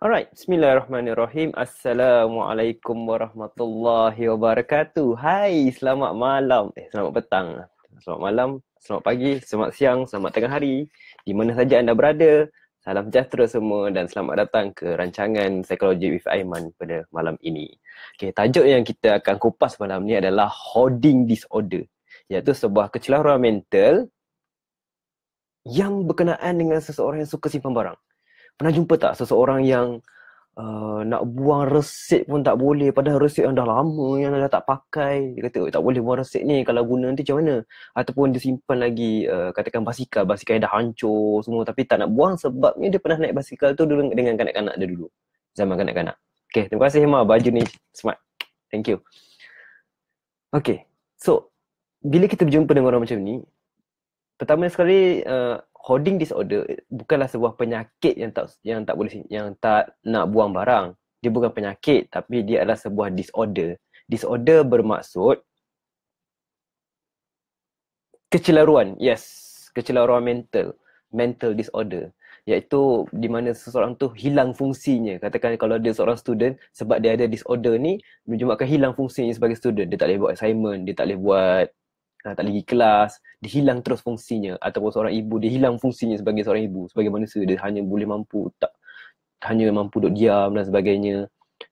Alright, bismillahirrahmanirrahim. Assalamualaikum warahmatullahi wabarakatuh. Hai, selamat malam. Eh, selamat petang. Selamat malam, selamat pagi, selamat siang, selamat tengah hari. Di mana saja anda berada, salam sejahtera semua dan selamat datang ke rancangan Psikologi with Aiman pada malam ini. Okay, tajuk yang kita akan kupas malam ni adalah Hoarding Disorder. Iaitu sebuah kecelaruan mental yang berkenaan dengan seseorang yang suka simpan barang. Pernah jumpa tak seseorang yang uh, nak buang resit pun tak boleh padahal resit yang dah lama yang dah tak pakai. Dia kata, tak boleh buang resit ni kalau guna nanti macam mana? Ataupun dia simpan lagi uh, katakan basikal, basikal dah hancur semua tapi tak nak buang sebabnya dia pernah naik basikal tu dulu dengan kanak-kanak dia dulu. Zaman kanak-kanak. Okay, terima kasih Hema. Baju ni smart. Thank you. Okay, so bila kita berjumpa dengan orang macam ni, pertama sekali uh, hoarding disorder bukanlah sebuah penyakit yang tak yang tak boleh yang tak nak buang barang. Dia bukan penyakit tapi dia adalah sebuah disorder. Disorder bermaksud kecelaruan. Yes, kecelaruan mental. Mental disorder iaitu di mana seseorang tu hilang fungsinya. Katakan kalau dia seorang student sebab dia ada disorder ni menyebabkan hilang fungsinya sebagai student. Dia tak boleh buat assignment, dia tak boleh buat uh, tak lagi kelas, dia hilang terus fungsinya ataupun seorang ibu dia hilang fungsinya sebagai seorang ibu, sebagai manusia dia hanya boleh mampu tak hanya mampu duduk diam dan sebagainya.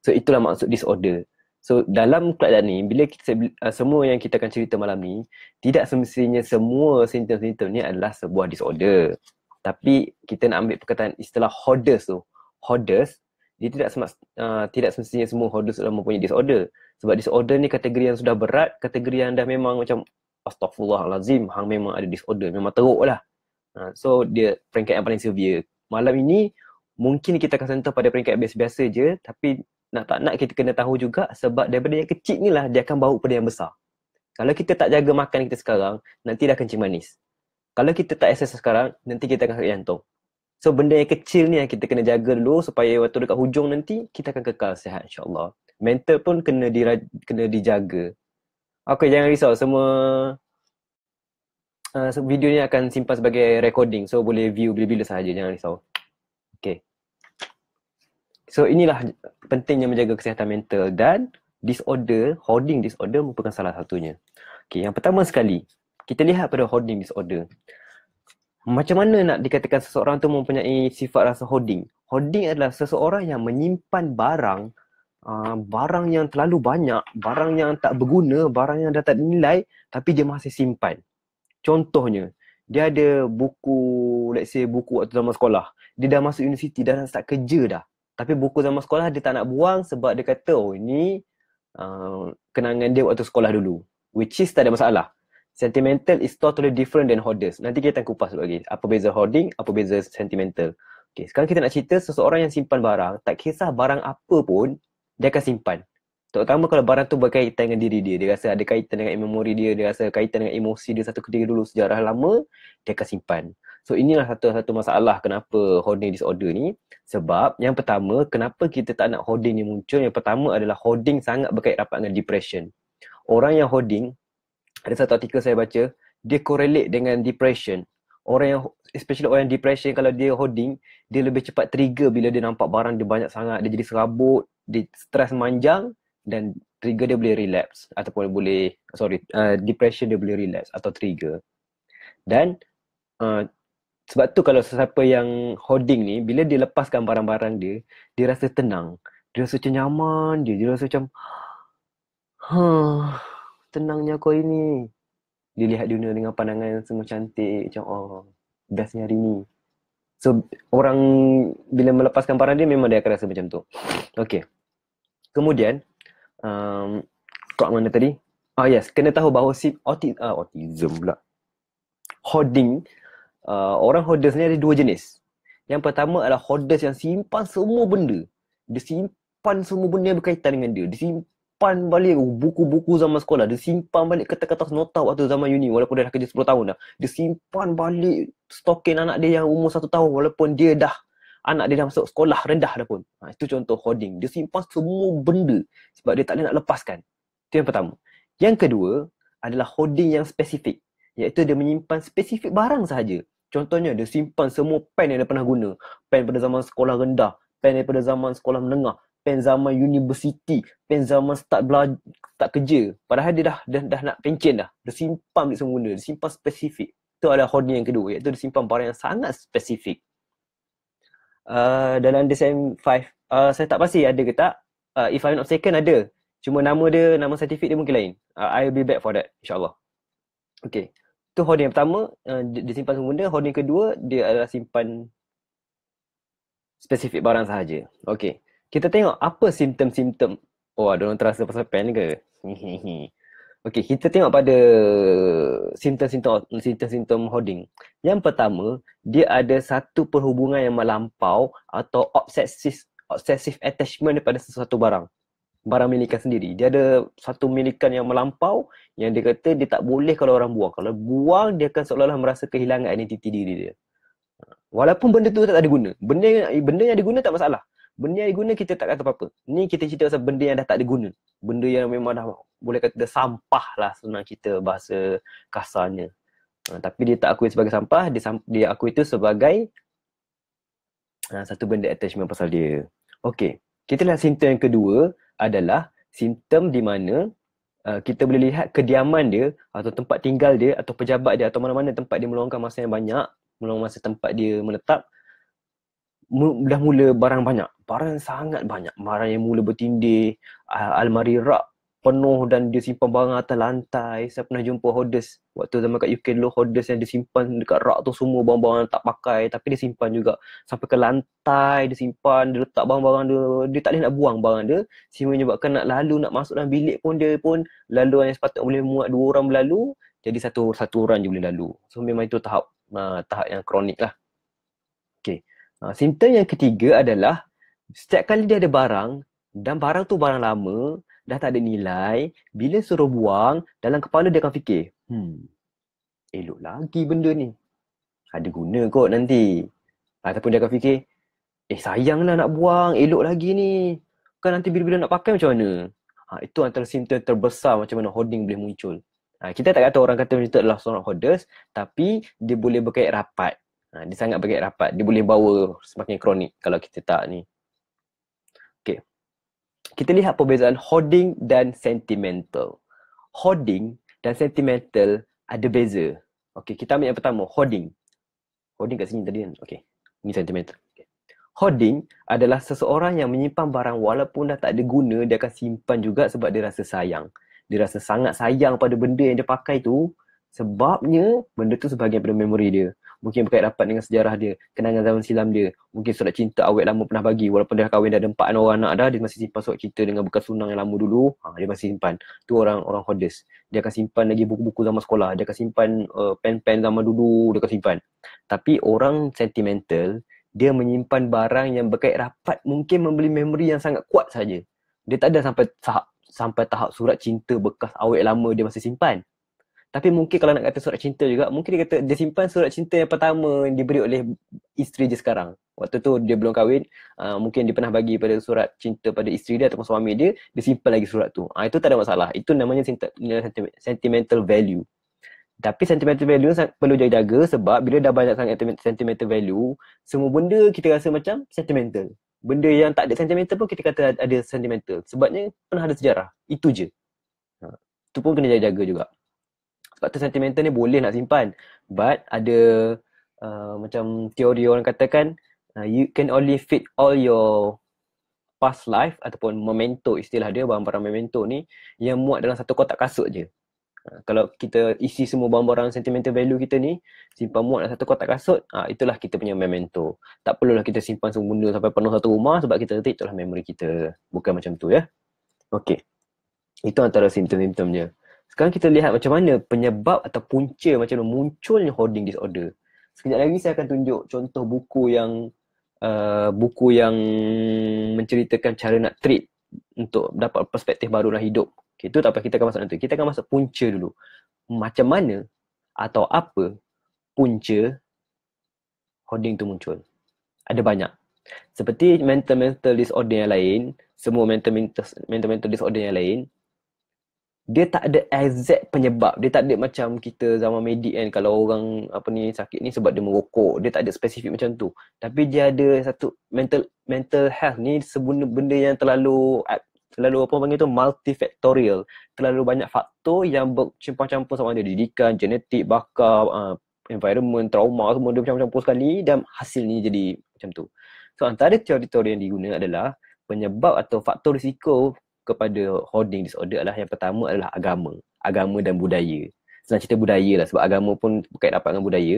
So itulah maksud disorder. So dalam keadaan ni bila kita uh, semua yang kita akan cerita malam ni tidak semestinya semua simptom-simptom ni adalah sebuah disorder. Tapi kita nak ambil perkataan istilah hoarders tu. Hoarders dia tidak semak, uh, ah, tidak semestinya semua hoarders adalah mempunyai disorder. Sebab disorder ni kategori yang sudah berat, kategori yang dah memang macam astagfirullahalazim hang memang ada disorder memang teruk lah ha, so dia peringkat yang paling severe malam ini mungkin kita akan sentuh pada peringkat biasa-biasa je tapi nak tak nak kita kena tahu juga sebab daripada yang kecil ni lah dia akan bau pada yang besar kalau kita tak jaga makan kita sekarang nanti dah kencing manis kalau kita tak assess sekarang nanti kita akan sakit jantung so benda yang kecil ni yang kita kena jaga dulu supaya waktu dekat hujung nanti kita akan kekal sihat insyaAllah mental pun kena, kena dijaga Okay, jangan risau. Semua uh, video ni akan simpan sebagai recording. So, boleh view bila-bila sahaja. Jangan risau. Okay. So, inilah pentingnya menjaga kesihatan mental dan disorder, hoarding disorder merupakan salah satunya. Okay, yang pertama sekali, kita lihat pada hoarding disorder. Macam mana nak dikatakan seseorang tu mempunyai sifat rasa hoarding? Hoarding adalah seseorang yang menyimpan barang uh, barang yang terlalu banyak, barang yang tak berguna, barang yang dah tak nilai tapi dia masih simpan. Contohnya, dia ada buku, let's say buku waktu zaman sekolah. Dia dah masuk universiti, dah start kerja dah. Tapi buku zaman sekolah dia tak nak buang sebab dia kata, oh ni uh, ah, kenangan dia waktu sekolah dulu. Which is tak ada masalah. Sentimental is totally different than hoarders. Nanti kita akan kupas lagi. Apa beza hoarding, apa beza sentimental. Okay, sekarang kita nak cerita seseorang yang simpan barang, tak kisah barang apa pun, dia akan simpan. Terutama kalau barang tu berkaitan dengan diri dia. Dia rasa ada kaitan dengan memori dia. Dia rasa kaitan dengan emosi dia satu ketika dulu sejarah lama. Dia akan simpan. So inilah satu-satu masalah kenapa hoarding disorder ni. Sebab yang pertama kenapa kita tak nak hoarding ni muncul. Yang pertama adalah hoarding sangat berkait rapat dengan depression. Orang yang hoarding, ada satu artikel saya baca, dia correlate dengan depression orang yang especially orang yang depression kalau dia hoarding dia lebih cepat trigger bila dia nampak barang dia banyak sangat dia jadi serabut dia stres panjang dan trigger dia boleh relapse ataupun boleh sorry uh, depression dia boleh relapse atau trigger dan uh, sebab tu kalau sesiapa yang hoarding ni bila dia lepaskan barang-barang dia dia rasa tenang dia rasa macam nyaman dia dia rasa macam ha tenangnya kau ini dia lihat dunia dengan pandangan semua cantik macam oh bestnya hari ni so orang bila melepaskan barang dia memang dia akan rasa macam tu okey kemudian um, kat mana tadi oh yes kena tahu bahawa si auti, uh, ah, autism pula hoarding uh, orang hoarders ni ada dua jenis yang pertama adalah hoarders yang simpan semua benda dia simpan semua benda yang berkaitan dengan dia dia simpan simpan balik oh, buku-buku zaman sekolah. Dia simpan balik kertas-kertas nota waktu zaman uni walaupun dia dah kerja 10 tahun dah. Dia simpan balik stokin anak dia yang umur 1 tahun walaupun dia dah anak dia dah masuk sekolah rendah dah pun. Ha, itu contoh hoarding. Dia simpan semua benda sebab dia tak boleh nak lepaskan. Itu yang pertama. Yang kedua adalah hoarding yang spesifik. Iaitu dia menyimpan spesifik barang sahaja. Contohnya dia simpan semua pen yang dia pernah guna. Pen pada zaman sekolah rendah. Pen daripada zaman sekolah menengah pen zaman universiti, pen zaman start belajar, tak kerja. Padahal dia dah, dah, dah nak pencen dah. Dia simpan duit semula, dia simpan spesifik. Itu adalah hoarding yang kedua, iaitu dia simpan barang yang sangat spesifik. Uh, dalam DSM-5, uh, ah, saya tak pasti ada ke tak. Uh, if I'm not mistaken, ada. Cuma nama dia, nama sertifik dia mungkin lain. Uh, I'll be back for that, insyaAllah. Okay. Itu hoarding yang pertama, uh, dia, dia simpan semula. Hoarding kedua, dia adalah simpan spesifik barang sahaja. Okay kita tengok apa simptom-simptom. Oh, ada orang terasa pasal pen ke? Okey, kita tengok pada simptom-simptom simptom-simptom hoarding. Yang pertama, dia ada satu perhubungan yang melampau atau obsessive obsessive attachment daripada sesuatu barang. Barang milikan sendiri. Dia ada satu milikan yang melampau yang dia kata dia tak boleh kalau orang buang. Kalau buang, dia akan seolah-olah merasa kehilangan identiti diri dia. Walaupun benda tu tak ada guna. Benda, benda yang ada guna tak masalah. Benda yang guna kita tak kata apa-apa. Ni kita cerita pasal benda yang dah tak ada Benda yang memang dah boleh kata sampah lah senang cerita bahasa kasarnya. Uh, tapi dia tak akui sebagai sampah, dia, dia akui itu sebagai uh, satu benda attachment pasal dia. Okay, kita lihat simptom yang kedua adalah simptom di mana uh, kita boleh lihat kediaman dia atau tempat tinggal dia atau pejabat dia atau mana-mana tempat dia meluangkan masa yang banyak, meluangkan masa tempat dia menetap, dah mula barang banyak barang sangat banyak. Barang yang mula bertindih, almari rak penuh dan dia simpan barang atas lantai. Saya pernah jumpa hoarders waktu zaman kat UK dulu, hoarders yang dia simpan dekat rak tu semua barang-barang tak pakai tapi dia simpan juga sampai ke lantai dia simpan, dia letak barang-barang dia, dia tak boleh nak buang barang dia. Sehingga menyebabkan nak lalu nak masuk dalam bilik pun dia pun lalu yang sepatutnya boleh muat dua orang berlalu jadi satu satu orang je boleh lalu. So memang itu tahap uh, tahap yang kronik lah. Okay. Uh, ah, simptom yang ketiga adalah setiap kali dia ada barang dan barang tu barang lama dah tak ada nilai bila suruh buang dalam kepala dia akan fikir hmm elok lagi benda ni ada guna kot nanti ataupun dia akan fikir eh sayanglah nak buang elok lagi ni kan nanti bila-bila nak pakai macam mana ha, itu antara simptom terbesar macam mana hoarding boleh muncul ha, kita tak kata orang kata macam tu adalah seorang hoarders tapi dia boleh berkait rapat ha, dia sangat berkait rapat dia boleh bawa semakin kronik kalau kita tak ni kita lihat perbezaan hoarding dan sentimental. Hoarding dan sentimental ada beza. Okey, kita ambil yang pertama, hoarding. Hoarding kat sini tadi kan? Okey, ini sentimental. Hoarding adalah seseorang yang menyimpan barang walaupun dah tak ada guna, dia akan simpan juga sebab dia rasa sayang. Dia rasa sangat sayang pada benda yang dia pakai tu sebabnya benda tu sebahagian pada memori dia mungkin berkait rapat dengan sejarah dia, kenangan zaman silam dia, mungkin surat cinta awet lama pernah bagi walaupun dia dah kahwin dah ada empat anak orang anak dah, dia masih simpan surat cinta dengan bekas tunang yang lama dulu, ha, dia masih simpan. Tu orang orang hodis. Dia akan simpan lagi buku-buku zaman sekolah, dia akan simpan uh, pen-pen zaman dulu, dia akan simpan. Tapi orang sentimental, dia menyimpan barang yang berkait rapat mungkin membeli memori yang sangat kuat saja. Dia tak ada sampai tahap sampai tahap surat cinta bekas awet lama dia masih simpan. Tapi mungkin kalau nak kata surat cinta juga, mungkin dia kata dia simpan surat cinta yang pertama yang diberi oleh isteri dia sekarang. Waktu tu dia belum kahwin, uh, mungkin dia pernah bagi pada surat cinta pada isteri dia ataupun suami dia, dia simpan lagi surat tu. Uh, itu tak ada masalah. Itu namanya sentimental value. Tapi sentimental value perlu jaga-jaga sebab bila dah banyak sangat sentimental value, semua benda kita rasa macam sentimental. Benda yang tak ada sentimental pun kita kata ada sentimental. Sebabnya pernah ada sejarah. Itu je. Ha. Itu pun kena jaga-jaga juga faktor sentimental ni boleh nak simpan but ada uh, macam teori orang katakan uh, you can only fit all your past life ataupun memento istilah dia barang-barang memento ni yang muat dalam satu kotak kasut je uh, kalau kita isi semua barang-barang sentimental value kita ni simpan muat dalam satu kotak kasut uh, itulah kita punya memento tak perlulah kita simpan semua benda sampai penuh satu rumah sebab kita nanti itulah memory kita bukan macam tu ya Okay, itu antara simptom-simptomnya sekarang kita lihat macam mana penyebab atau punca macam mana munculnya hoarding disorder. Sekejap lagi saya akan tunjuk contoh buku yang uh, buku yang menceritakan cara nak treat untuk dapat perspektif baru dalam hidup. Okay, itu tak apa kita akan masuk nanti. Kita akan masuk punca dulu. Macam mana atau apa punca hoarding tu muncul. Ada banyak. Seperti mental-mental disorder yang lain, semua mental-mental disorder yang lain, dia tak ada exact penyebab dia tak ada macam kita zaman medik kan kalau orang apa ni sakit ni sebab dia merokok dia tak ada spesifik macam tu tapi dia ada satu mental mental health ni sebenarnya benda yang terlalu eh, terlalu apa panggil tu multifactorial terlalu banyak faktor yang bercampur-campur sama ada didikan genetik bakar uh, environment trauma semua dia bercampur-campur sekali dan hasilnya jadi macam tu so antara teori-teori yang digunakan adalah penyebab atau faktor risiko kepada hoarding disorder adalah yang pertama adalah agama. Agama dan budaya. Senang cerita budaya lah sebab agama pun berkait dapat dengan budaya.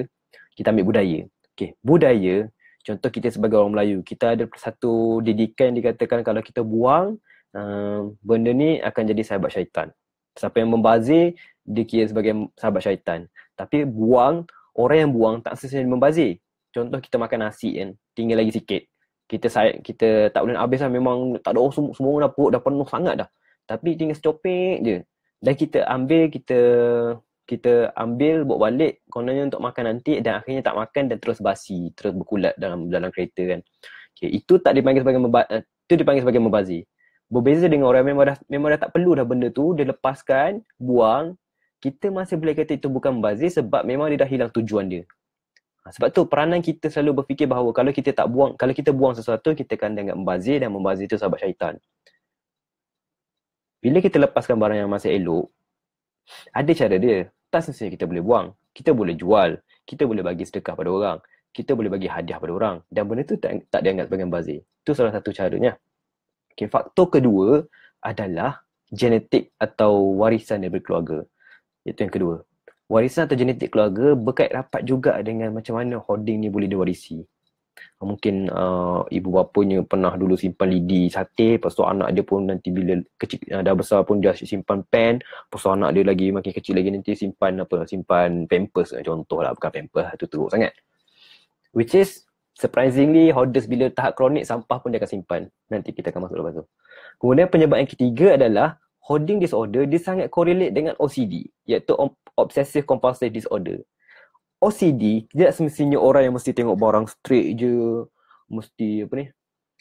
Kita ambil budaya. Okay, budaya, contoh kita sebagai orang Melayu, kita ada satu didikan yang dikatakan kalau kita buang, uh, benda ni akan jadi sahabat syaitan. Siapa yang membazir, dikira sebagai sahabat syaitan. Tapi buang, orang yang buang tak sesuai membazir. Contoh kita makan nasi kan, tinggal lagi sikit kita saya kita tak boleh nak memang tak ada orang semua, semua dah puruk dah penuh sangat dah tapi tinggal secopek je dan kita ambil kita kita ambil bawa balik kononnya untuk makan nanti dan akhirnya tak makan dan terus basi terus berkulat dalam dalam kereta kan okay, itu tak dipanggil sebagai memba, eh, itu dipanggil sebagai membazir berbeza dengan orang memang dah memang dah tak perlu dah benda tu dia lepaskan buang kita masih boleh kata itu bukan membazir sebab memang dia dah hilang tujuan dia Ha, sebab tu peranan kita selalu berfikir bahawa kalau kita tak buang, kalau kita buang sesuatu, kita akan dengan membazir dan membazir itu sahabat syaitan. Bila kita lepaskan barang yang masih elok, ada cara dia. Tak sesuai kita boleh buang. Kita boleh jual. Kita boleh bagi sedekah pada orang. Kita boleh bagi hadiah pada orang. Dan benda tu tak, tak dianggap sebagai membazir. Itu salah satu caranya. Okay, faktor kedua adalah genetik atau warisan daripada keluarga. Itu yang kedua warisan atau genetik keluarga berkait rapat juga dengan macam mana hoarding ni boleh diwarisi. Ah, mungkin uh, ibu bapanya pernah dulu simpan lidi sate, lepas tu anak dia pun nanti bila kecil uh, dah besar pun dia simpan pen, lepas tu anak dia lagi makin kecil lagi nanti simpan apa simpan pampers lah, bukan pampers tu teruk sangat. Which is surprisingly hoarders bila tahap kronik sampah pun dia akan simpan. Nanti kita akan masuk lepas tu. Kemudian penyebab yang ketiga adalah hoarding disorder dia sangat correlate dengan OCD iaitu obsessive compulsive disorder. OCD dia semestinya orang yang mesti tengok barang straight je, mesti apa ni?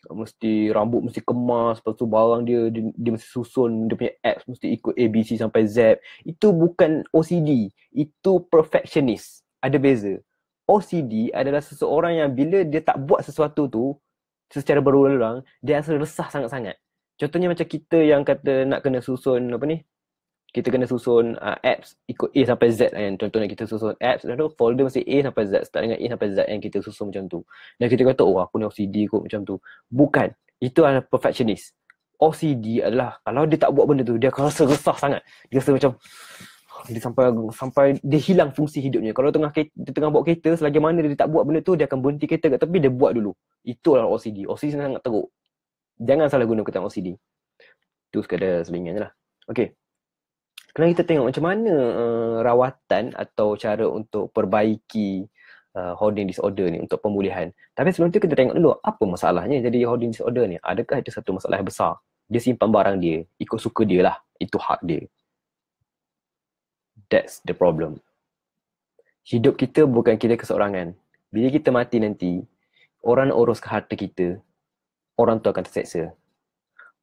Mesti rambut mesti kemas, lepas tu barang dia, dia dia mesti susun dia punya apps mesti ikut ABC sampai Z. Itu bukan OCD, itu perfectionist. Ada beza. OCD adalah seseorang yang bila dia tak buat sesuatu tu secara berulang-ulang, dia rasa resah sangat-sangat. Contohnya macam kita yang kata nak kena susun apa ni kita kena susun uh, apps ikut A sampai Z kan contohnya kita susun apps dan folder mesti A sampai Z start dengan A sampai Z yang kita susun macam tu dan kita kata oh aku ni OCD kot macam tu bukan itu adalah perfectionist OCD adalah kalau dia tak buat benda tu dia akan rasa resah sangat dia rasa macam dia sampai sampai dia hilang fungsi hidupnya kalau tengah dia tengah buat kereta selagi mana dia tak buat benda tu dia akan berhenti kereta kat tepi dia buat dulu itulah OCD OCD sangat teruk jangan salah guna kutang OCD. Itu sekadar selingan je lah. Okay. Kena kita tengok macam mana uh, rawatan atau cara untuk perbaiki uh, hoarding disorder ni untuk pemulihan. Tapi sebelum tu kita tengok dulu apa masalahnya jadi hoarding disorder ni. Adakah itu satu masalah besar? Dia simpan barang dia. Ikut suka dia lah. Itu hak dia. That's the problem. Hidup kita bukan kita keseorangan. Bila kita mati nanti, orang urus harta kita, orang tu akan terseksa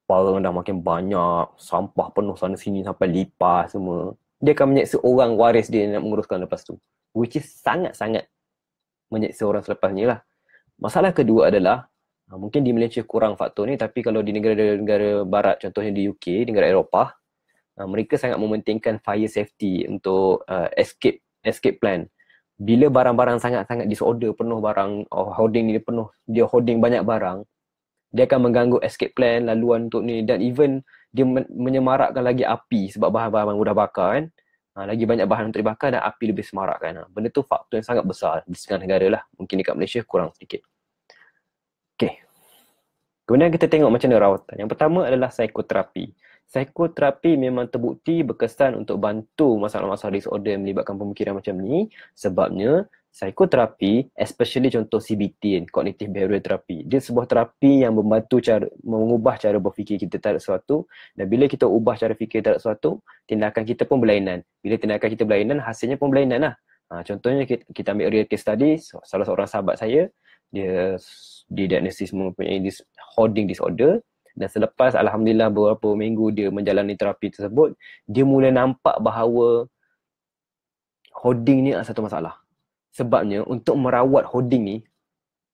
barang dah makin banyak, sampah penuh sana sini sampai lipas semua dia akan menyeksa orang waris dia nak menguruskan lepas tu which is sangat-sangat menyeksa orang selepasnya lah masalah kedua adalah ha, mungkin di Malaysia kurang faktor ni tapi kalau di negara-negara barat contohnya di UK, negara Eropah ha, mereka sangat mementingkan fire safety untuk uh, escape escape plan bila barang-barang sangat-sangat disorder penuh barang or hoarding ni penuh dia hoarding banyak barang dia akan mengganggu escape plan laluan untuk ni dan even dia menyemarakkan lagi api sebab bahan-bahan mudah bakar kan ha, lagi banyak bahan untuk dibakar dan api lebih semarakkan ha. benda tu faktor yang sangat besar di setengah negara lah mungkin dekat Malaysia kurang sedikit Okay. kemudian kita tengok macam mana rawatan yang pertama adalah psikoterapi Psikoterapi memang terbukti berkesan untuk bantu masalah-masalah disorder yang melibatkan pemikiran macam ni sebabnya psikoterapi especially contoh CBT cognitive behavioral therapy dia sebuah terapi yang membantu cara mengubah cara berfikir kita terhadap sesuatu dan bila kita ubah cara fikir terhadap sesuatu tindakan kita pun berlainan bila tindakan kita berlainan hasilnya pun berlainan lah ha, contohnya kita, kita ambil real case study salah seorang sahabat saya dia di diagnosis mempunyai this hoarding disorder dan selepas alhamdulillah beberapa minggu dia menjalani terapi tersebut dia mula nampak bahawa hoarding ni adalah satu masalah Sebabnya untuk merawat holding ni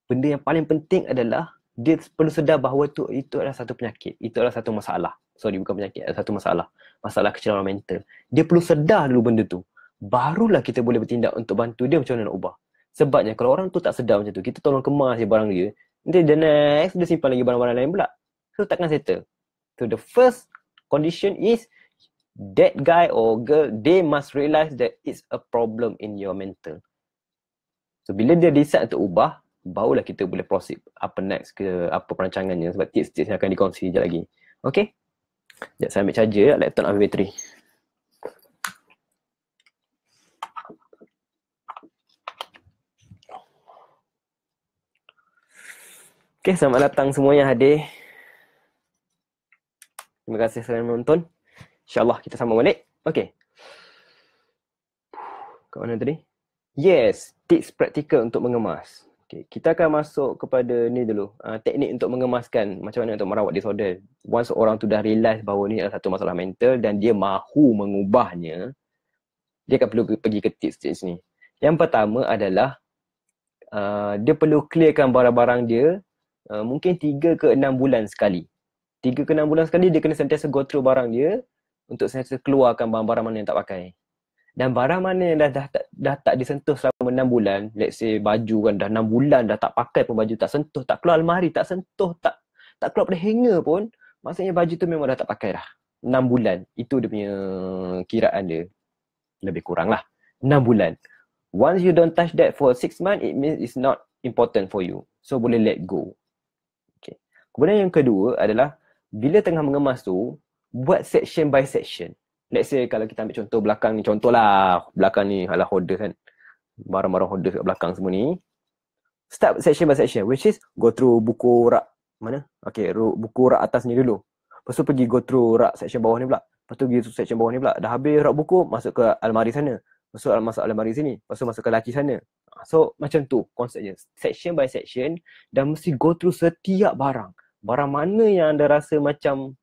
benda yang paling penting adalah dia perlu sedar bahawa tu itu adalah satu penyakit, itu adalah satu masalah. Sorry bukan penyakit, adalah satu masalah. Masalah kecelaruan mental. Dia perlu sedar dulu benda tu. Barulah kita boleh bertindak untuk bantu dia macam mana nak ubah. Sebabnya kalau orang tu tak sedar macam tu, kita tolong kemas je barang dia. Nanti the next, dia simpan lagi barang-barang lain pula. So takkan settle. So the first condition is that guy or girl, they must realize that it's a problem in your mental. So bila dia decide untuk ubah, barulah kita boleh proceed apa next ke apa perancangannya sebab tips-tips yang akan dikongsi sekejap lagi. Okay? Sekejap saya ambil charger ya, laptop ambil bateri. Okay, selamat datang semuanya hadir. Terima kasih kerana menonton. InsyaAllah kita sama balik. Okay. Kat mana tadi? Yes, tips praktikal untuk mengemas. Okay, kita akan masuk kepada ni dulu, uh, teknik untuk mengemaskan macam mana untuk merawat disorder. Once orang tu dah realize bahawa ni adalah satu masalah mental dan dia mahu mengubahnya, dia akan perlu pergi ke tips-tips ni. Yang pertama adalah uh, dia perlu clearkan barang-barang dia uh, mungkin 3 ke 6 bulan sekali. 3 ke 6 bulan sekali dia kena sentiasa go through barang dia untuk sentiasa keluarkan barang-barang mana yang tak pakai dan barang mana yang dah, dah, dah, dah tak disentuh selama 6 bulan let's say baju kan dah 6 bulan dah tak pakai pun baju tak sentuh tak keluar almari tak sentuh tak tak keluar pada hanger pun maksudnya baju tu memang dah tak pakai dah 6 bulan itu dia punya kiraan dia lebih kurang lah 6 bulan once you don't touch that for 6 months, it means it's not important for you so boleh let go okay. kemudian yang kedua adalah bila tengah mengemas tu buat section by section Let's say kalau kita ambil contoh belakang ni, contohlah belakang ni adalah holder kan. Barang-barang holder kat belakang semua ni. Start section by section which is go through buku rak mana? Okay, buku rak atas ni dulu. Lepas tu pergi go through rak section bawah ni pula. Lepas tu pergi to section bawah ni pula. Dah habis rak buku, masuk ke almari sana. Lepas tu masuk almari sini. Lepas tu masuk ke laci sana. Ah, so macam tu konsepnya. Section by section dan mesti go through setiap barang. Barang mana yang anda rasa macam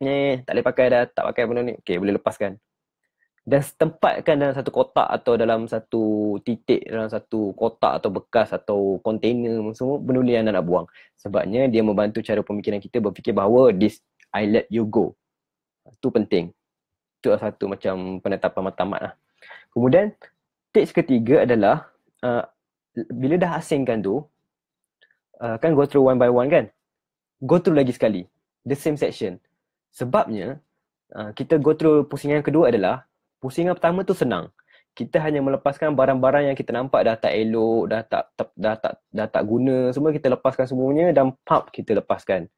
ni tak boleh pakai dah, tak pakai benda ni. Okey, boleh lepaskan. Dan tempatkan dalam satu kotak atau dalam satu titik dalam satu kotak atau bekas atau container semua benda ni yang anda nak buang. Sebabnya dia membantu cara pemikiran kita berfikir bahawa this I let you go. Itu penting. Itu satu macam penetapan matlamat lah. Kemudian, tips ketiga adalah uh, bila dah asingkan tu, uh, kan go through one by one kan? Go through lagi sekali. The same section. Sebabnya uh, kita go through pusingan kedua adalah pusingan pertama tu senang. Kita hanya melepaskan barang-barang yang kita nampak dah tak elok, dah tak dah tak dah tak, dah tak guna, semua kita lepaskan semuanya dan pop kita lepaskan.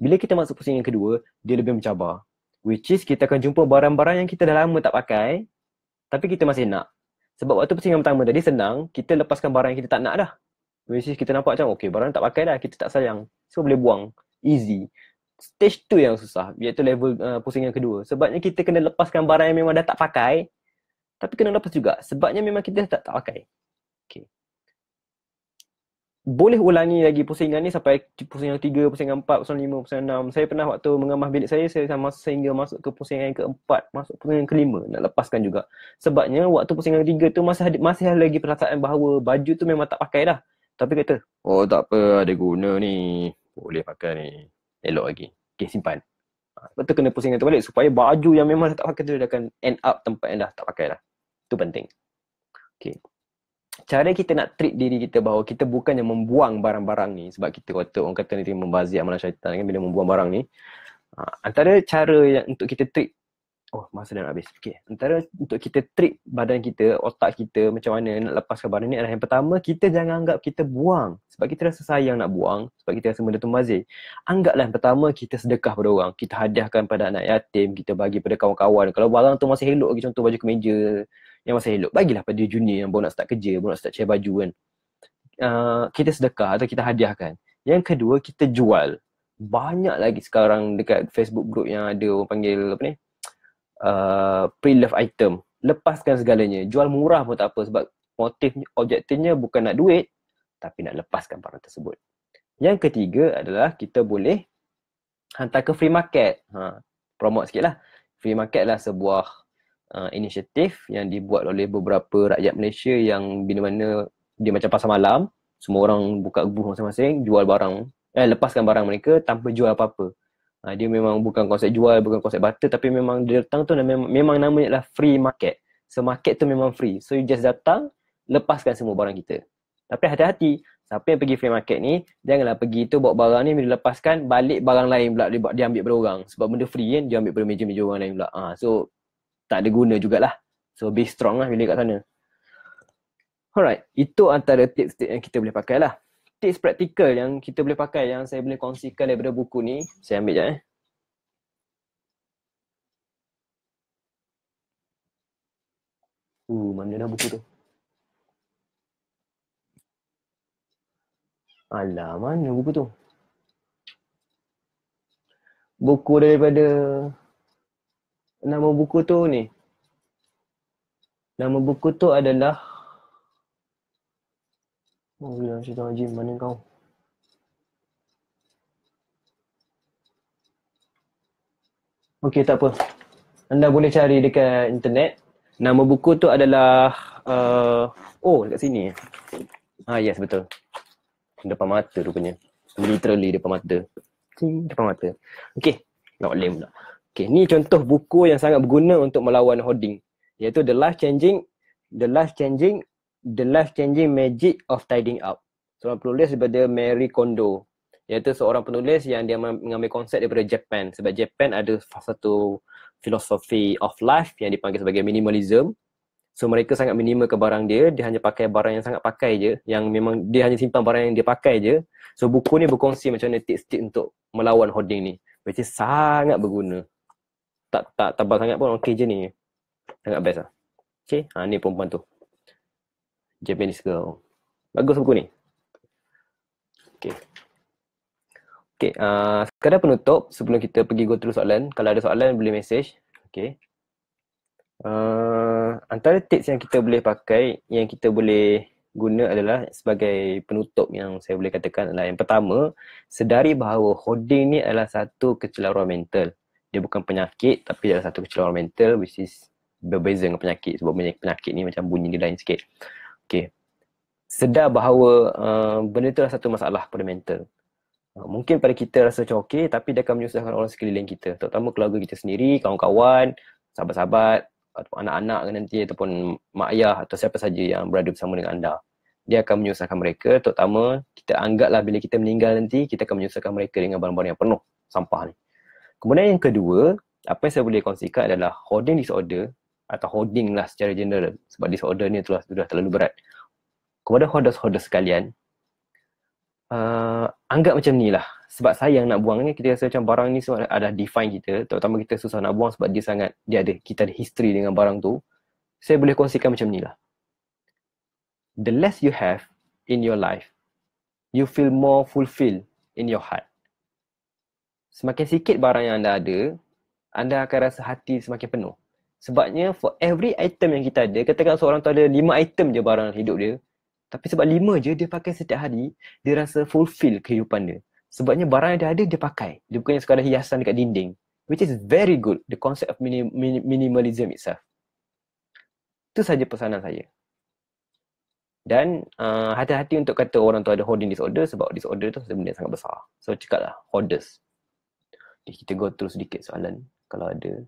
Bila kita masuk pusingan kedua, dia lebih mencabar. Which is kita akan jumpa barang-barang yang kita dah lama tak pakai tapi kita masih nak. Sebab waktu pusingan pertama tadi senang, kita lepaskan barang yang kita tak nak dah. Which is kita nampak macam okey barang tak pakai dah, kita tak sayang. So boleh buang. Easy stage tu yang susah iaitu level uh, pusing yang kedua sebabnya kita kena lepaskan barang yang memang dah tak pakai tapi kena lepas juga sebabnya memang kita tak tak pakai okay. boleh ulangi lagi pusingan ni sampai pusingan tiga, pusingan empat, pusingan lima, pusingan enam saya pernah waktu mengemas bilik saya, saya sama sehingga masuk ke pusingan yang keempat masuk pusingan yang kelima nak lepaskan juga sebabnya waktu pusingan ketiga tu masih, masih lagi perasaan bahawa baju tu memang tak pakai dah tapi kata, oh tak apa ada guna ni boleh pakai ni elok lagi. Okay, simpan. Ha, lepas tu kena pusingkan balik supaya baju yang memang dah tak pakai tu dia akan end up tempat yang dah tak pakai lah. Itu penting. Okay. Cara kita nak treat diri kita bahawa kita bukannya membuang barang-barang ni sebab kita kata orang kata ni membazir amalan syaitan kan bila membuang barang ni. Ha, antara cara yang untuk kita treat Oh, masa dah habis. Okay. Antara untuk kita trick badan kita, otak kita macam mana nak lepaskan badan ni adalah yang pertama, kita jangan anggap kita buang. Sebab kita rasa sayang nak buang, sebab kita rasa benda tu mazik. Anggaplah yang pertama, kita sedekah pada orang. Kita hadiahkan pada anak yatim, kita bagi pada kawan-kawan. Kalau barang tu masih elok lagi, contoh baju kemeja yang masih elok, bagilah pada junior yang baru nak start kerja, baru nak start cair baju kan. Uh, kita sedekah atau kita hadiahkan. Yang kedua, kita jual. Banyak lagi sekarang dekat Facebook group yang ada orang panggil apa ni, Uh, pre Love item. Lepaskan segalanya. Jual murah pun tak apa sebab motif objektifnya bukan nak duit tapi nak lepaskan barang tersebut. Yang ketiga adalah kita boleh hantar ke free market. Ha, promote sikit lah. Free market lah sebuah uh, inisiatif yang dibuat oleh beberapa rakyat Malaysia yang bila mana dia macam pasar malam, semua orang buka booth masing-masing, jual barang, eh lepaskan barang mereka tanpa jual apa-apa. Ha, dia memang bukan konsep jual, bukan konsep barter tapi memang dia datang tu memang, memang namanya adalah free market. So market tu memang free. So you just datang, lepaskan semua barang kita. Tapi hati-hati, siapa yang pergi free market ni, janganlah pergi tu bawa barang ni, dia lepaskan, balik barang lain pula dia, dia ambil pada orang. Sebab benda free kan, dia ambil pada meja-meja orang lain pula. Ha, so tak ada guna jugalah. So be strong lah bila kat sana. Alright, itu antara tips-tips yang kita boleh pakai lah tips praktikal yang kita boleh pakai yang saya boleh kongsikan daripada buku ni. Saya ambil je eh. Uh, mana dah buku tu? Alah, mana buku tu? Buku daripada nama buku tu ni. Nama buku tu adalah Bismillahirrahmanirrahim. Mana kau? Okey, tak apa. Anda boleh cari dekat internet. Nama buku tu adalah uh, oh, dekat sini. Ah, yes, betul. Depan mata rupanya. Literally depan mata. depan mata. Okey. Nak lem pula. Okey, ni contoh buku yang sangat berguna untuk melawan hoarding, iaitu The Life Changing The Life Changing The Life Changing Magic of Tidying Up. Seorang penulis daripada Mary Kondo. Iaitu seorang penulis yang dia mengambil konsep daripada Japan. Sebab Japan ada satu filosofi of life yang dipanggil sebagai minimalism. So mereka sangat minimal ke barang dia. Dia hanya pakai barang yang sangat pakai je. Yang memang dia hanya simpan barang yang dia pakai je. So buku ni berkongsi macam mana tip-tip untuk melawan hoarding ni. Which is sangat berguna. Tak tak tebal sangat pun okey je ni. Sangat best lah. Okay, ha, ni perempuan tu. Japanese Girl. Bagus buku ni. Okay. Okay, uh, sekadar penutup sebelum kita pergi go through soalan. Kalau ada soalan boleh message. Okay. Uh, antara tips yang kita boleh pakai, yang kita boleh guna adalah sebagai penutup yang saya boleh katakan adalah yang pertama, sedari bahawa hoarding ni adalah satu kecelaruan mental. Dia bukan penyakit tapi adalah satu kecelaruan mental which is berbeza dengan penyakit sebab penyakit ni macam bunyi dia lain sikit. Okay. Sedar bahawa uh, benda tu adalah satu masalah pada mental. Uh, mungkin pada kita rasa macam okay, tapi dia akan menyusahkan orang sekeliling kita. Terutama keluarga kita sendiri, kawan-kawan, sahabat-sahabat, atau anak-anak nanti ataupun mak ayah atau siapa saja yang berada bersama dengan anda. Dia akan menyusahkan mereka, terutama kita anggaplah bila kita meninggal nanti, kita akan menyusahkan mereka dengan barang-barang yang penuh sampah ni. Kemudian yang kedua, apa yang saya boleh kongsikan adalah hoarding disorder atau holding lah secara general sebab disorder ni telah sudah terlalu berat. Kepada hoarders-hoarders sekalian, uh, anggap macam ni lah. Sebab sayang nak buang ni, kita rasa macam barang ni semua ada define kita. Terutama kita susah nak buang sebab dia sangat, dia ada, kita ada history dengan barang tu. Saya boleh kongsikan macam ni lah. The less you have in your life, you feel more fulfilled in your heart. Semakin sikit barang yang anda ada, anda akan rasa hati semakin penuh. Sebabnya for every item yang kita ada, katakan seorang tu ada lima item je barang hidup dia. Tapi sebab lima je dia pakai setiap hari, dia rasa fulfill kehidupan dia. Sebabnya barang yang dia ada, dia pakai. Dia bukannya sekadar hiasan dekat dinding. Which is very good, the concept of minim- minimalism itself. Itu saja pesanan saya. Dan uh, hati-hati untuk kata orang tu ada hoarding disorder sebab disorder tu satu benda sangat besar. So cakaplah hoarders. Okay, kita go terus sedikit soalan kalau ada.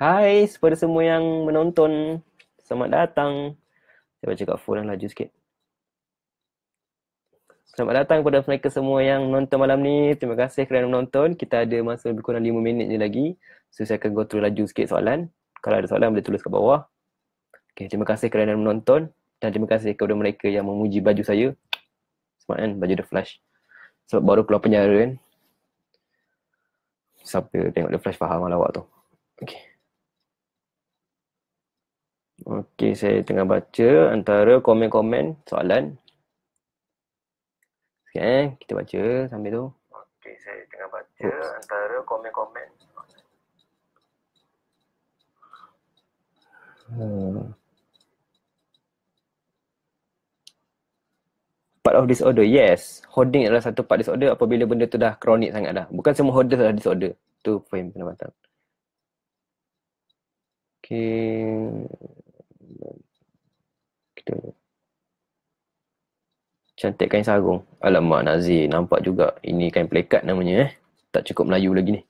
Hai kepada semua yang menonton. Selamat datang. Saya baca kat phone lah, laju sikit. Selamat datang kepada mereka semua yang menonton malam ni. Terima kasih kerana menonton. Kita ada masa lebih kurang 5 minit je lagi. So saya akan go through laju sikit soalan. Kalau ada soalan boleh tulis kat bawah. Okay, terima kasih kerana menonton. Dan terima kasih kepada mereka yang memuji baju saya. Smart kan? Baju The Flash. Sebab baru keluar penjara kan. Siapa tengok The Flash faham lawak lah tu. Okay. Okey, saya tengah baca antara komen-komen soalan. Okey, kita baca sambil tu. Okey, saya tengah baca Oops. antara komen-komen Hmm. Part of disorder, yes. Holding adalah satu part disorder apabila benda tu dah kronik sangat dah. Bukan semua holder adalah disorder. Tu poin pendapatan. Okay kata Cantik kain sarung Alamak Nazir nampak juga Ini kain pelekat namanya eh Tak cukup Melayu lagi ni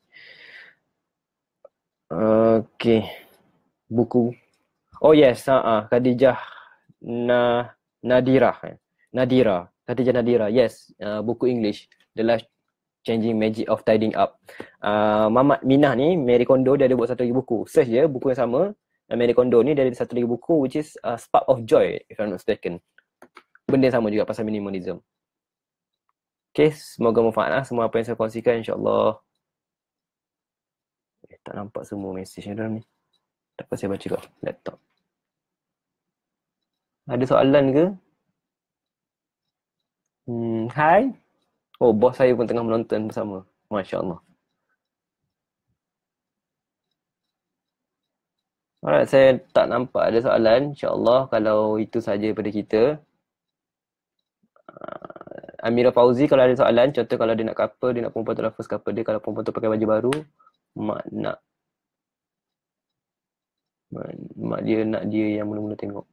Okay Buku Oh yes ha, ha. Khadijah Na Nadira kan? Nadira Khadijah Nadira Yes uh, Buku English The Last Changing Magic of Tidying Up uh, Mamat Minah ni Mary Kondo dia ada buat satu lagi buku Search je buku yang sama Marie Kondo ni dari satu lagi buku which is uh, Spark of Joy if I'm not mistaken. Benda sama juga pasal minimalism. Okay, semoga bermanfaat lah semua apa yang saya kongsikan insyaAllah. Eh, tak nampak semua mesej ni dalam ni. Tak apa saya baca kot laptop. Ada soalan ke? Hmm, hai. Oh, bos saya pun tengah menonton bersama. Masya Allah. Alright, saya tak nampak ada soalan. InsyaAllah kalau itu saja pada kita. Uh, Amira Fauzi kalau ada soalan, contoh kalau dia nak couple, dia nak perempuan tu lah first couple dia. Kalau perempuan tu pakai baju baru, mak nak. Mak dia nak dia yang mula-mula tengok.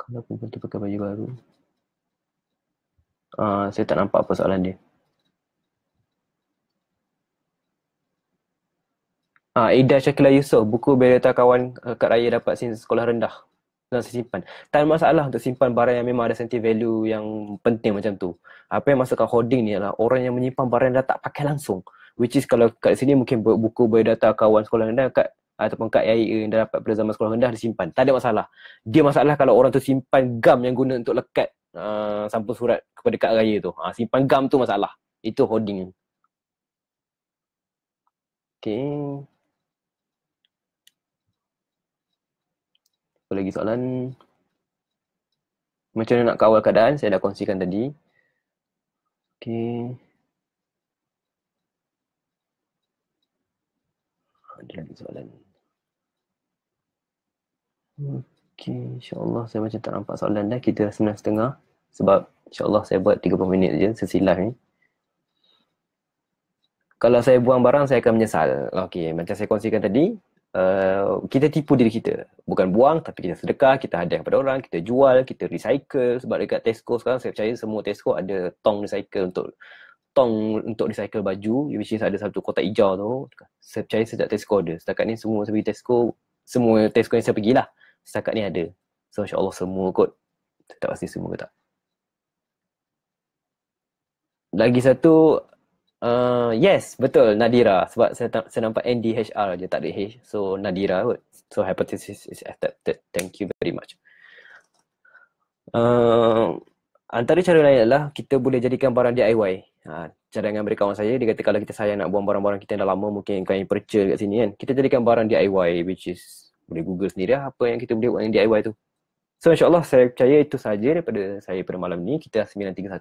Kalau perempuan tu pakai baju baru. Uh, saya tak nampak apa soalan dia. Ah uh, Ida Syakila Yusof buku berita kawan uh, eh, kat raya dapat sin sekolah rendah. Dan simpan. Tak masalah untuk simpan barang yang memang ada senti value yang penting macam tu. Apa yang masuk kat holding ni adalah orang yang menyimpan barang yang dah tak pakai langsung. Which is kalau kat sini mungkin buku berdata kawan sekolah rendah kat ataupun kat AIA yang dah dapat pada zaman sekolah rendah disimpan. Tak ada masalah. Dia masalah kalau orang tu simpan gam yang guna untuk lekat uh, sampul surat kepada kad raya tu. Ha, simpan gam tu masalah. Itu holding. Okay. Apa lagi soalan? Macam mana nak kawal keadaan? Saya dah kongsikan tadi. Okay. Ada lagi soalan. Okay, insyaAllah saya macam tak nampak soalan dah. Kita sembilan setengah. Sebab insyaAllah saya buat 30 minit je sesi ni. Kalau saya buang barang, saya akan menyesal. Okey, macam saya kongsikan tadi, Uh, kita tipu diri kita. Bukan buang tapi kita sedekah, kita hadiah kepada orang, kita jual, kita recycle sebab dekat Tesco sekarang saya percaya semua Tesco ada tong recycle untuk tong untuk recycle baju which is ada satu kotak hijau tu. Saya percaya sejak Tesco ada. Setakat ni semua saya Tesco, semua Tesco yang saya pergi lah. setakat ni ada. So insya-Allah semua kot. Tak pasti semua ke tak. Lagi satu Uh, yes, betul Nadira sebab saya, t- saya nampak NDHR je tak ada H. So Nadira kot. So hypothesis is accepted. Thank you very much. Uh, antara cara lain adalah kita boleh jadikan barang DIY. Uh, ha, cadangan beri kawan saya, dia kata kalau kita sayang nak buang barang-barang kita yang dah lama mungkin kain percel kat sini kan. Kita jadikan barang DIY which is boleh google sendiri lah apa yang kita boleh buat yang DIY tu. So insyaAllah saya percaya itu sahaja daripada saya pada malam ni. Kita 931.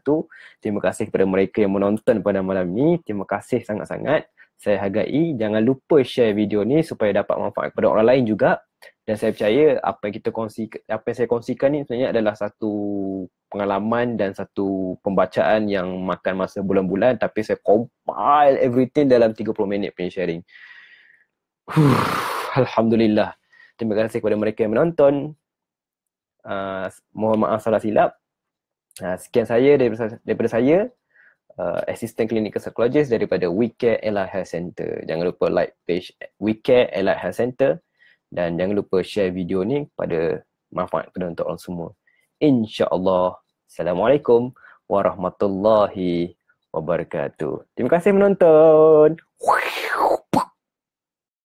Terima kasih kepada mereka yang menonton pada malam ni. Terima kasih sangat-sangat. Saya hargai. Jangan lupa share video ni supaya dapat manfaat kepada orang lain juga. Dan saya percaya apa yang kita kongsi, apa yang saya kongsikan ni sebenarnya adalah satu pengalaman dan satu pembacaan yang makan masa bulan-bulan tapi saya compile everything dalam 30 minit punya sharing. Alhamdulillah. Terima kasih kepada mereka yang menonton. Ah, mohon maaf salah silap. Uh, sekian saya daripada, daripada saya, uh, Assistant Clinical Psychologist daripada WeCare Allied Health Center. Jangan lupa like page WeCare Allied Health Center dan jangan lupa share video ni kepada manfaat kepada untuk orang semua. InsyaAllah. Assalamualaikum warahmatullahi wabarakatuh. Terima kasih menonton.